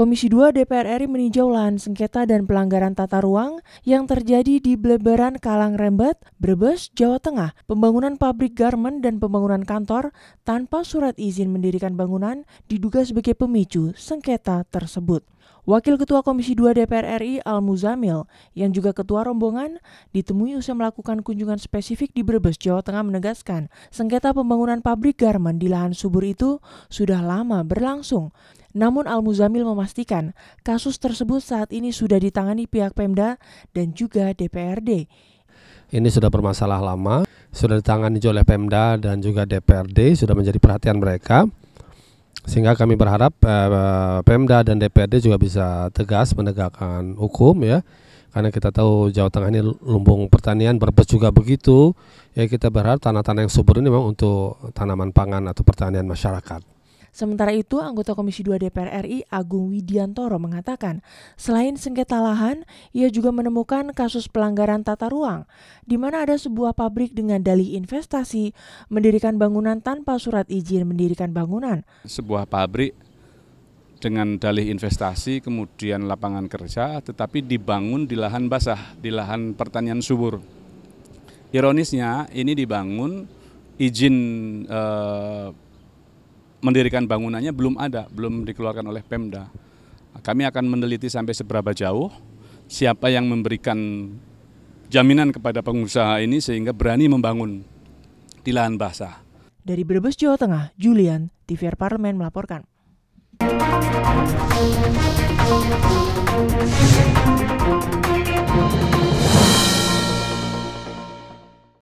Komisi 2 DPR RI meninjau lahan sengketa dan pelanggaran tata ruang yang terjadi di Bleberan Kalang Rembet, Brebes, Jawa Tengah, pembangunan pabrik garmen dan pembangunan kantor tanpa surat izin mendirikan bangunan diduga sebagai pemicu sengketa tersebut. Wakil Ketua Komisi 2 DPR RI Al Muzamil yang juga ketua rombongan ditemui usai melakukan kunjungan spesifik di Brebes, Jawa Tengah menegaskan, sengketa pembangunan pabrik garmen di lahan subur itu sudah lama berlangsung. Namun Al-Muzamil memastikan kasus tersebut saat ini sudah ditangani pihak Pemda dan juga DPRD. Ini sudah bermasalah lama, sudah ditangani oleh Pemda dan juga DPRD, sudah menjadi perhatian mereka. Sehingga kami berharap eh, eh Pemda dan DPRD juga bisa tegas menegakkan hukum ya karena kita tahu Jawa Tengah ini lumbung pertanian Brebes juga begitu ya kita berharap tanah-tanah yang subur ini memang untuk tanaman pangan atau pertanian masyarakat. Sementara itu, anggota Komisi 2 DPR RI Agung Widiantoro mengatakan, selain sengketa lahan, ia juga menemukan kasus pelanggaran tata ruang, di mana ada sebuah pabrik dengan dalih investasi mendirikan bangunan tanpa surat izin mendirikan bangunan. Sebuah pabrik dengan dalih investasi kemudian lapangan kerja tetapi dibangun di lahan basah, di lahan pertanian subur. Ironisnya ini dibangun izin eh, mendirikan bangunannya belum ada, belum dikeluarkan oleh Pemda. Kami akan meneliti sampai seberapa jauh, siapa yang memberikan jaminan kepada pengusaha ini sehingga berani membangun di lahan basah. Dari Brebes, Jawa Tengah, Julian, TVR Parlemen melaporkan.